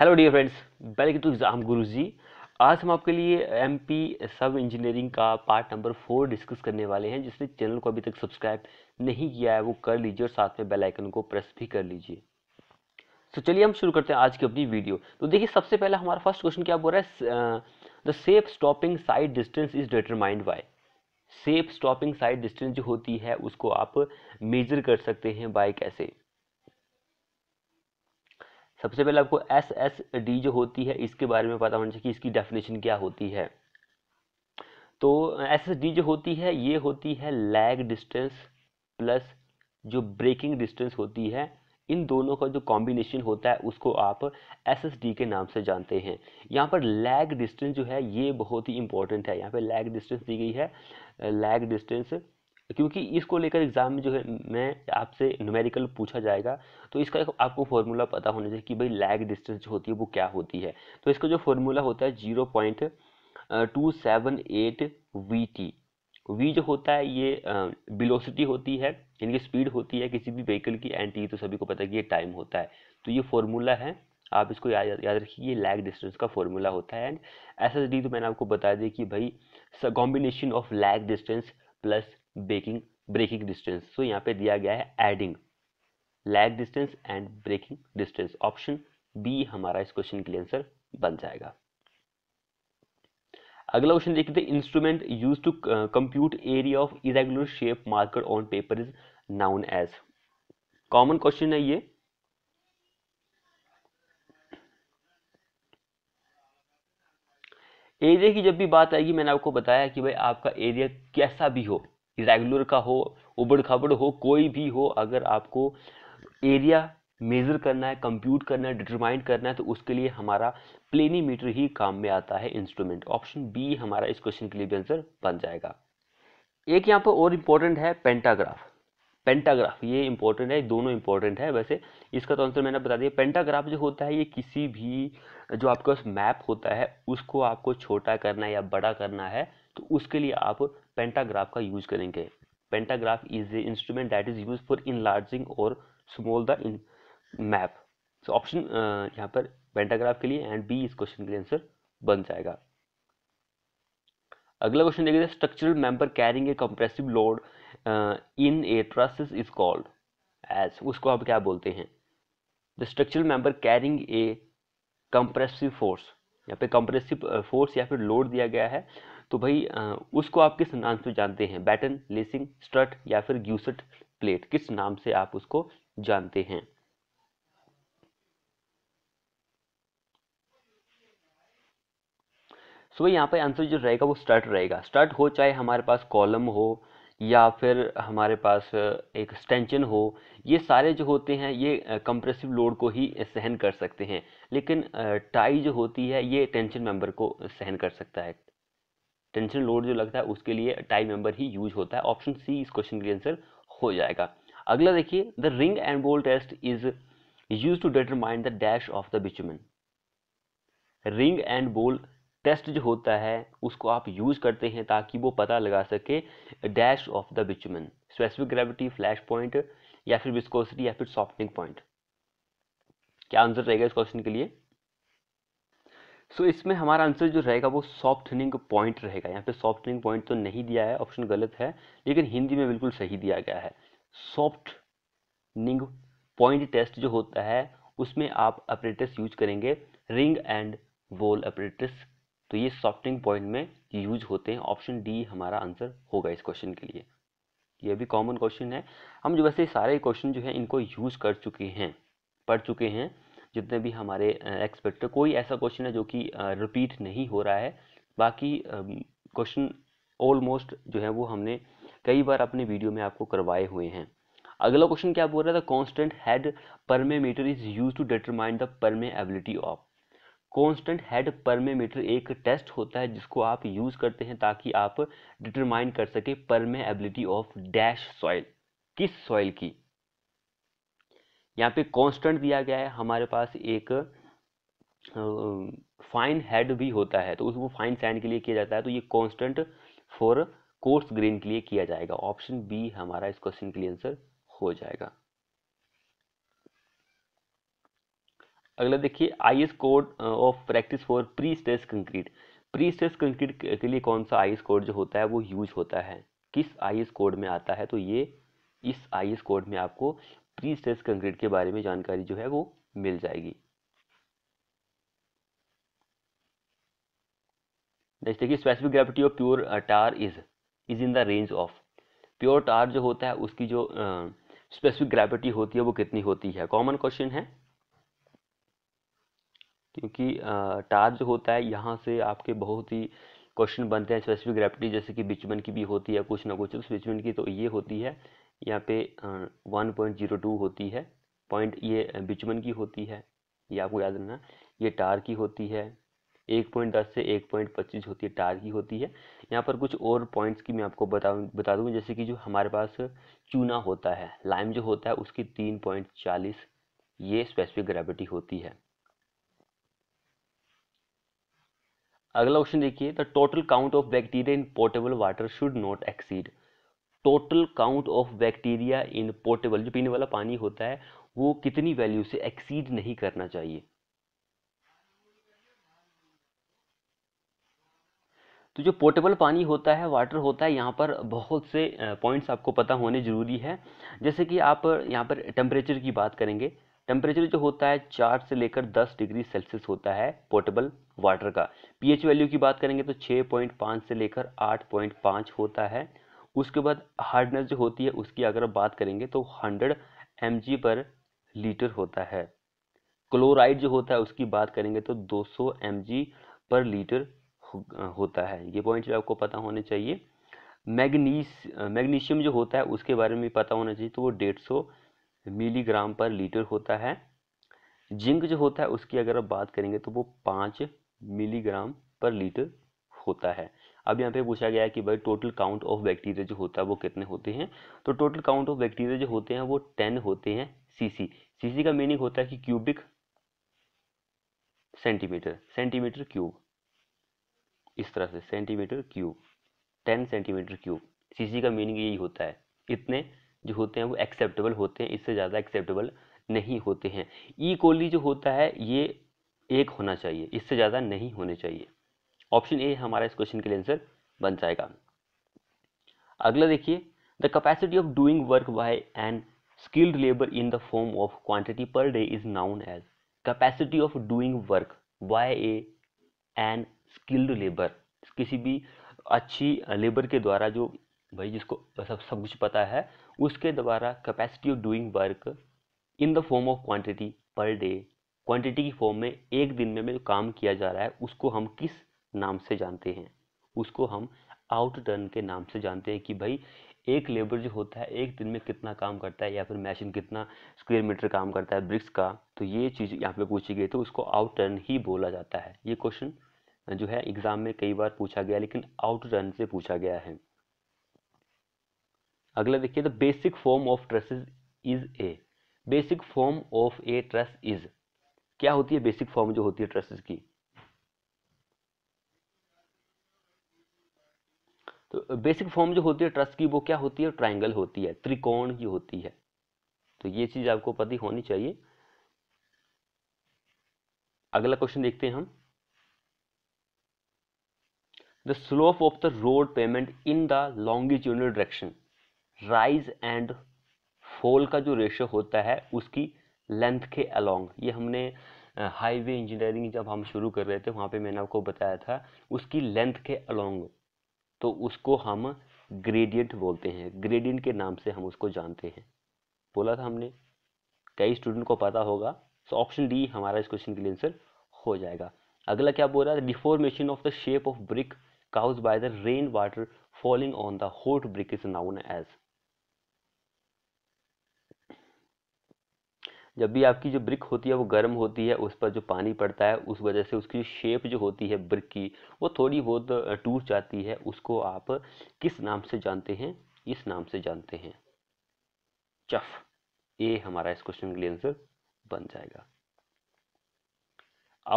Hello तो dear friends welcome to exam Guru ji आज हम आपके लिए एमपी सब इंजीनियरिंग का पार्ट नंबर फोर डिस्कस करने वाले हैं जिसने चैनल को अभी तक सब्सक्राइब नहीं किया है वो कर लीजिए और साथ में बेल आइकन को प्रेस भी कर लीजिए तो चलिए हम शुरू करते हैं आज की अपनी वीडियो तो देखिए सबसे पहला हमारा फर्स्ट क्वेश्चन क्या बोल रहा है the safe stopping sight distance is determined by safe stopping sight distance जो होती है उसको आप मेजर कर सकते हैं बाय कैसे सबसे पहले आपको एस एस डी जो होती है इसके बारे में पता होना चाहिए कि इसकी डेफिनेशन क्या होती है तो एस एस डी जो होती है ये होती है लैग डिस्टेंस प्लस जो ब्रेकिंग डिस्टेंस होती है इन दोनों का जो कॉम्बिनेशन होता है उसको आप एस एस डी के नाम से जानते हैं यहाँ पर लैग डिस्टेंस जो है ये बहुत ही इंपॉर्टेंट है यहाँ पर लैग डिस्टेंस दी गई है लैग डिस्टेंस क्योंकि इसको लेकर एग्ज़ाम में जो है मैं आपसे न्यूमेरिकल पूछा जाएगा तो इसका एक आपको फॉर्मूला पता होना चाहिए कि भाई लैग डिस्टेंस जो होती है वो क्या होती है तो इसका जो फॉर्मूला होता है zero point two seven eight V T V जो होता है ये बिलोसिटी होती है यानी कि स्पीड होती है किसी भी व्हीकल की एंड e तो सभी को पता है कि ये टाइम होता है तो ये फॉर्मूला है आप इसको याद याद रखिए ये लैग डिस्टेंस का फॉर्मूला होता है एंड एस तो मैंने आपको बता दिया कि भाई combination of lag distance plus braking braking distance so यहाँ पे दिया गया है adding lag distance and braking distance option B हमारा इस क्वेश्चन के लिए आंसर बन जाएगा अगला क्वेश्चन देखिए instrument use to compute area of irregular shape marker on paper is known as common question है ये एरिया की जब भी बात आएगी मैंने आपको बताया कि भाई आपका एरिया कैसा भी हो रेगुलर का हो उबड़ खाबड़ हो कोई भी हो अगर आपको एरिया मेज़र करना है कंप्यूट करना है डिटरमाइंड करना है तो उसके लिए हमारा प्लेनी मीटर ही काम में आता है इंस्ट्रूमेंट ऑप्शन बी हमारा इस क्वेश्चन के लिए भी आंसर बन जाएगा एक यहाँ पर और इम्पोर्टेंट है पेंटाग्राफ पेंटाग्राफ ये इंपॉर्टेंट है दोनों इंपॉर्टेंट है वैसे इसका तो आंसर मैंने बता दिया पेंटाग्राफ जो होता है ये किसी भी जो आपके पास मैप होता है उसको आपको छोटा करना है या बड़ा करना है तो उसके लिए आप पेंटाग्राफ का यूज करेंगे pantograph is a instrument that is use for larging और small the in map so option यहाँ पर पेंटाग्राफ के लिए एंड बी इस क्वेश्चन के लिए आंसर बन जाएगा अगला क्वेश्चन देखिए structural member carrying a compressive load in a trusses is called as उसको आप क्या बोलते हैं the structural member carrying a compressive force यहाँ पे कंप्रेसिव फोर्स या फिर लोड दिया गया है तो भाई उसको आप किस नाम से जानते हैं बैटन लेसिंग स्ट्रट या फिर ग्यूसट प्लेट किस नाम से आप उसको जानते हैं सो so, यहाँ पे आंसर जो रहेगा वो स्टार्ट रहेगा स्टार्ट हो चाहे हमारे पास कॉलम हो या फिर हमारे पास एक स्टेंशन हो ये सारे जो होते हैं ये कंप्रेसिव लोड को ही सहन कर सकते हैं लेकिन टाई जो होती है ये टेंशन मेंबर को सहन कर सकता है टेंशन लोड जो लगता है उसके लिए टाई मेंबर ही यूज होता है ऑप्शन सी इस क्वेश्चन के आंसर हो जाएगा अगला देखिए the ring and ball test is use to determine the dash of the bitumen ring and ball test जो होता है उसको आप यूज़ करते हैं ताकि वो पता लगा सके dash of the bitumen specific gravity flash point या फिर विस्कोसिटी या फिर सॉफ्टनिंग पॉइंट क्या आंसर रहेगा इस क्वेश्चन के लिए सो so, इसमें हमारा आंसर जो रहेगा वो सॉफ्टनिंग पॉइंट रहेगा यहाँ पे सॉफ्टनिंग पॉइंट तो नहीं दिया है ऑप्शन गलत है लेकिन हिंदी में बिल्कुल सही दिया गया है सॉफ्टनिंग पॉइंट टेस्ट जो होता है उसमें आप अपरेटस यूज करेंगे रिंग एंड वोल अपरेटस तो ये सॉफ्टिंग पॉइंट में यूज होते हैं ऑप्शन डी हमारा आंसर होगा इस क्वेश्चन के लिए ये भी कॉमन क्वेश्चन है हम जो वैसे सारे क्वेश्चन जो है इनको यूज कर चुके हैं पढ़ चुके हैं जितने भी हमारे एक्सपर्ट कोई ऐसा क्वेश्चन है जो कि रिपीट नहीं हो रहा है बाकी क्वेश्चन ऑलमोस्ट जो है वो हमने कई बार अपने वीडियो में आपको करवाए हुए हैं अगला क्वेश्चन क्या बोल रहा था constant head permeameter is use to determine the permeability of constant head permeameter एक टेस्ट होता है जिसको आप यूज़ करते हैं ताकि आप डिटरमाइन कर सके परमेबिलिटी ऑफ डैश सॉइल किस सॉइल की यहाँ पे कांस्टेंट दिया गया है हमारे पास एक फाइन हेड भी होता है तो उसको फाइन सैंड के लिए किया जाता है तो ये कांस्टेंट फॉर कोर्स ग्रेन के लिए किया जाएगा ऑप्शन बी हमारा इस क्वेश्चन के लिए आंसर हो जाएगा अगला देखिए I S code of practice for pre stress concrete pre stress concrete के लिए कौन सा आई एस कोड जो होता है वो यूज होता है किस आई एस कोड में आता है तो ये इस आई एस कोड में आपको प्री स्ट्रेस कंक्रीट के बारे में जानकारी जो है वो मिल जाएगी नेक्स्ट देखिए specific gravity of pure tar is is in the range of pure tar जो होता है उसकी जो स्पेसिफिक uh, ग्रेविटी होती है वो कितनी होती है कॉमन क्वेश्चन है क्योंकि जो होता है यहाँ से आपके बहुत ही क्वेश्चन बनते हैं स्पेसिफिक ग्रेविटी जैसे कि बिचमन की भी होती है कुछ ना कुछ उस बिचमन की तो ये होती है यहाँ पे वन पॉइंट जीरो टू होती है पॉइंट ये बिचमन की होती है ये आपको याद रखना ये टार की होती है एक पॉइंट दस से एक पॉइंट पच्चीस होती है टार की होती है यहाँ पर कुछ और पॉइंट्स की मैं आपको बता बता दूँ जैसे कि जो हमारे पास चूना होता है लाइम जो होता है उसकी तीन पॉइंट चालीस ये स्पेसिफिक ग्रेविटी होती है अगला क्वेश्चन देखिए the total count of bacteria in portable water should not exceed total count of bacteria in portable जो पीने वाला पानी होता है वो कितनी वैल्यू से एक्सीड नहीं करना चाहिए तो जो पोर्टेबल पानी होता है वाटर होता है यहाँ पर बहुत से पॉइंट्स आपको पता होने ज़रूरी है जैसे कि आप यहाँ पर टेम्परेचर की बात करेंगे टेम्परेचर जो होता है चार से लेकर दस डिग्री सेल्सियस होता है पोर्टेबल वाटर का पीएच वैल्यू की बात करेंगे तो छः पॉइंट पाँच से लेकर आठ पॉइंट पाँच होता है उसके बाद हार्डनेस जो होती है उसकी अगर बात करेंगे तो हंड्रेड एम पर लीटर होता है क्लोराइड जो होता है उसकी बात करेंगे तो 200 सौ पर लीटर होता है ये पॉइंट आपको पता होने चाहिए मैग्नीस मैग्नीशियम जो होता है उसके बारे में पता होना चाहिए तो वो डेढ़ सौ मिलीग्राम पर लीटर होता है जिंक जो होता है उसकी अगर आप बात करेंगे तो वो पाँच मिलीग्राम पर लीटर होता है अब यहाँ पे पूछा गया है कि भाई टोटल काउंट ऑफ बैक्टीरिया जो होता है वो कितने होते हैं तो टोटल काउंट ऑफ बैक्टीरिया जो होते हैं वो टेन होते हैं सीसी सीसी का मीनिंग होता है कि क्यूबिक सेंटीमीटर सेंटीमीटर क्यूब इस तरह से centimetre cube ten centimetre cube CC का मीनिंग यही होता है इतने जो होते हैं वो एक्सेप्टेबल होते हैं इससे ज़्यादा एक्सेप्टेबल नहीं होते हैं ई e. कोली जो होता है ये एक होना चाहिए इससे ज़्यादा नहीं होने चाहिए ऑप्शन ए हमारा इस क्वेश्चन के लिए आंसर बन जाएगा अगला देखिए the capacity of doing work by an skilled labour in the form of quantity per day is known as capacity of doing work by a an skilled labour किसी भी अच्छी लेबर के द्वारा जो भाई जिसको सब सब कुछ पता है उसके द्वारा capacity of doing work in the form of quantity per day quantity की फॉर्म में एक दिन में जो काम किया जा रहा है उसको हम किस नाम से जानते हैं उसको हम आउट टर्न के नाम से जानते हैं कि भाई एक लेबर जो होता है एक दिन में कितना काम करता है या फिर मशीन कितना स्क्वायर मीटर काम करता है ब्रिक्स का तो ये चीज़ यहाँ पे पूछी गई तो उसको आउट टर्न ही बोला जाता है ये क्वेश्चन जो है एग्ज़ाम में कई बार पूछा गया लेकिन आउट टर्न से पूछा गया है अगला देखिए the basic form of trusses is a basic form of a truss is क्या होती है बेसिक फॉर्म जो होती है ट्रसेज की तो बेसिक फॉर्म जो होती है ट्रस की वो क्या होती है ट्राइंगल होती है त्रिकोण की होती है तो ये चीज आपको पति होनी चाहिए अगला क्वेश्चन देखते हैं हम the slope of the road pavement in the longitudinal direction rise and fall का जो रेशो होता है उसकी लेंथ के अलोंग ये हमने हाईवे इंजीनियरिंग जब हम शुरू कर रहे थे वहाँ पे मैंने आपको बताया था उसकी लेंथ के अलोंग तो उसको हम ग्रेडियंट बोलते हैं ग्रेडियंट के नाम से हम उसको जानते हैं बोला था हमने कई स्टूडेंट को पता होगा सो ऑप्शन डी हमारा इस क्वेश्चन के लिए आंसर हो जाएगा अगला क्या बोल रहा है deformation of the shape of brick caused by the rain water falling on the hot brick is known as जब भी आपकी जो ब्रिक होती है वो गर्म होती है उस पर जो पानी पड़ता है उस वजह से उसकी शेप जो होती है ब्रिक की वो थोड़ी बहुत टूट जाती है उसको आप किस नाम से जानते हैं इस नाम से जानते हैं चफ ए हमारा इस क्वेश्चन के लिए आंसर बन जाएगा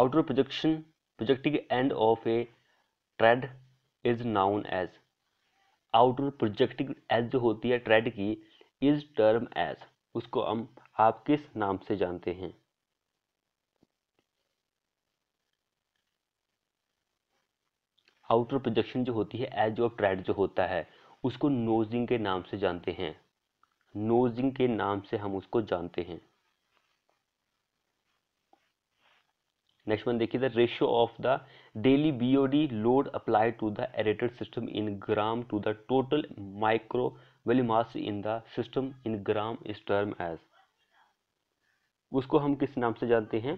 outer projection projecting end of a tread is known as outer projecting edge जो होती है ट्रेड की इज टर्म एज उसको हम आप किस नाम से जानते हैं आउटर प्रोजेक्शन जो होती है एज ऑफ ट्रेड जो होता है उसको नोजिंग के नाम से जानते हैं नोजिंग के नाम से हम उसको जानते हैं नेक्स्ट वन देखिए the ratio of the daily BOD load apply to the aerated system in gram to the total micro mass in the system in gram is term as उसको हम किस नाम से जानते हैं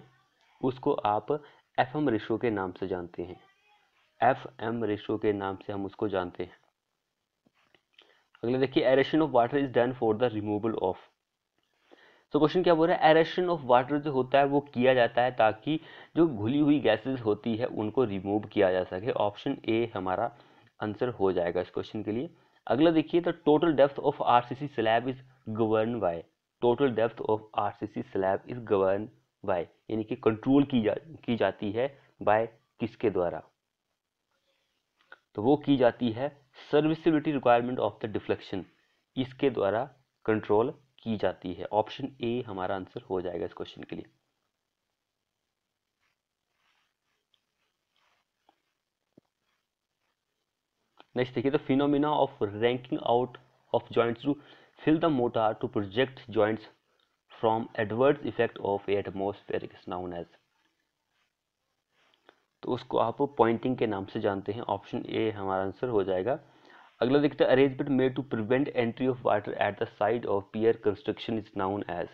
उसको आप एफ एम रेशो के नाम से जानते हैं एफ एम रेशो के नाम से हम उसको जानते हैं अगले देखिए aeration of water is done for the removal of तो क्वेश्चन क्या बोल रहा है एरेशन ऑफ वाटर जो होता है वो किया जाता है ताकि जो घुली हुई गैसेस होती है उनको रिमूव किया जा सके ऑप्शन ए हमारा आंसर हो जाएगा इस क्वेश्चन के लिए अगला देखिए the total depth of RCC slab is govern by total depth of RCC slab is govern by यानी कि कंट्रोल की जा की जाती है बाय किसके द्वारा तो वो की जाती है serviceability requirement of the deflection इसके द्वारा कंट्रोल की जाती है ऑप्शन ए हमारा आंसर हो जाएगा इस क्वेश्चन के लिए नेक्स्ट देखिए the phenomena of raking out of joints to fill the motor to protect joints from adverse effect of atmospheric known as तो उसको आप पॉइंटिंग के नाम से जानते हैं ऑप्शन ए हमारा आंसर हो जाएगा अगला देखते हैं arrangement made to prevent entry of water at the side of pier construction is known as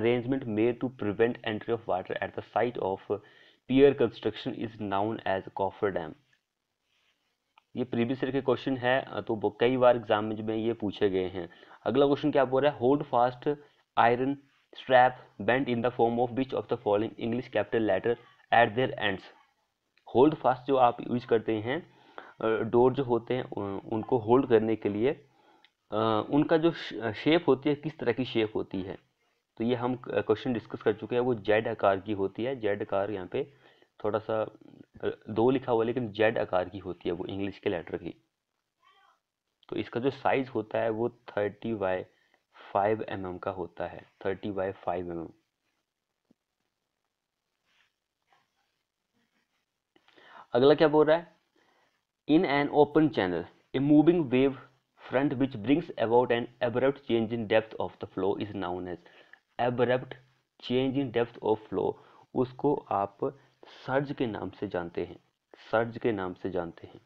arrangement made to prevent entry of water at the side of pier construction is known as coffer dam ये previous year के question है तो कई बार exam में ये पूछे गए हैं अगला क्वेश्चन क्या बोल रहा है hold fast iron strap bent in the form of which of the following English capital letter at their ends hold fast जो आप यूज करते हैं डोर जो होते हैं उनको होल्ड करने के लिए उनका जो शेप होती है किस तरह की शेप होती है तो ये हम क्वेश्चन डिस्कस कर चुके हैं वो जेड आकार की होती है जेड आकार यहाँ पे थोड़ा सा दो लिखा हुआ लेकिन जेड आकार की होती है वो इंग्लिश के लेटर की तो इसका जो साइज़ होता है वो थर्टी बाई फाइव एम का होता है थर्टी बाई फाइव एम अगला क्या बोल रहा है in an open channel a moving wave front which brings about an abrupt change in depth of the flow is known as abrupt change in depth of flow उसको आप surge के नाम से जानते हैं सर्ज के नाम से जानते हैं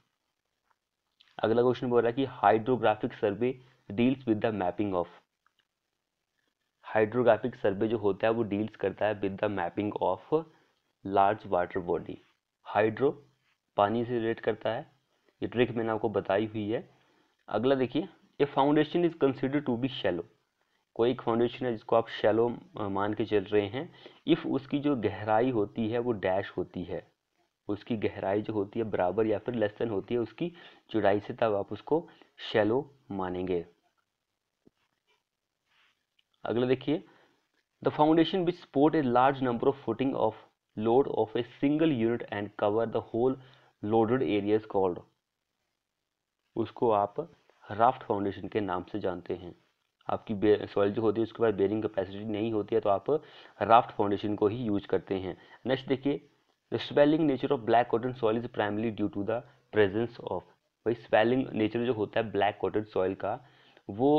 अगला क्वेश्चन बोल रहा है कि hydrographic survey deals with the mapping of hydrographic survey जो होता है वो डील्स करता है with the mapping of large water body hydro पानी से रिलेट करता है ये ट्रिक मैंने आपको बताई हुई है अगला देखिए a foundation is consider to be shallow कोई फाउंडेशन है जिसको आप शैलो मान के चल रहे हैं इफ़ उसकी जो गहराई होती है वो डैश होती है उसकी गहराई जो होती है बराबर या फिर लेस देन होती है उसकी चौड़ाई से तब आप उसको शैलो मानेंगे अगला देखिए the foundation which support a large number of footing of load of a single unit and cover the whole loaded areas called उसको आप राफ्ट फाउंडेशन के नाम से जानते हैं आपकी सॉइल जो होती है उसके पास बेरिंग कैपेसिटी नहीं होती है तो आप राफ्ट फाउंडेशन को ही यूज करते हैं नेक्स्ट देखिए the swelling nature of black cotton soil is primly due to the presence of भाई स्वेलिंग नेचर जो होता है ब्लैक कॉटन सॉइल का वो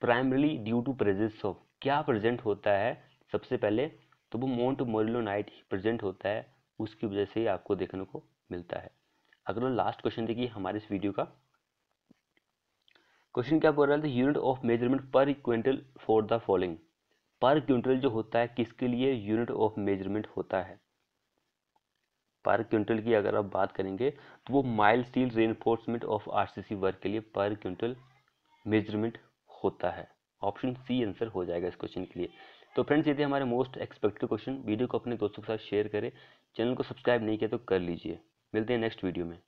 primarily due to presence of क्या प्रेजेंट होता है सबसे पहले तो वो मोन्ट नाइट प्रेजेंट होता है उसकी वजह से ही आपको देखने को मिलता है अगर लास्ट क्वेश्चन देखिए हमारे इस वीडियो का क्वेश्चन क्या बोल रहा है unit of measurement per quintal for the following per quintal जो होता है किसके लिए यूनिट ऑफ मेजरमेंट होता है पर क्विंटल की अगर आप बात करेंगे तो वो mild steel reinforcement of RCC work के लिए पर क्विंटल मेजरमेंट होता है ऑप्शन सी आंसर हो जाएगा इस क्वेश्चन के लिए तो फ्रेंड्स ये थे हमारे मोस्ट एक्सपेक्टेड क्वेश्चन वीडियो को अपने दोस्तों के साथ शेयर करें चैनल को सब्सक्राइब नहीं किया तो कर लीजिए मिलते हैं नेक्स्ट वीडियो में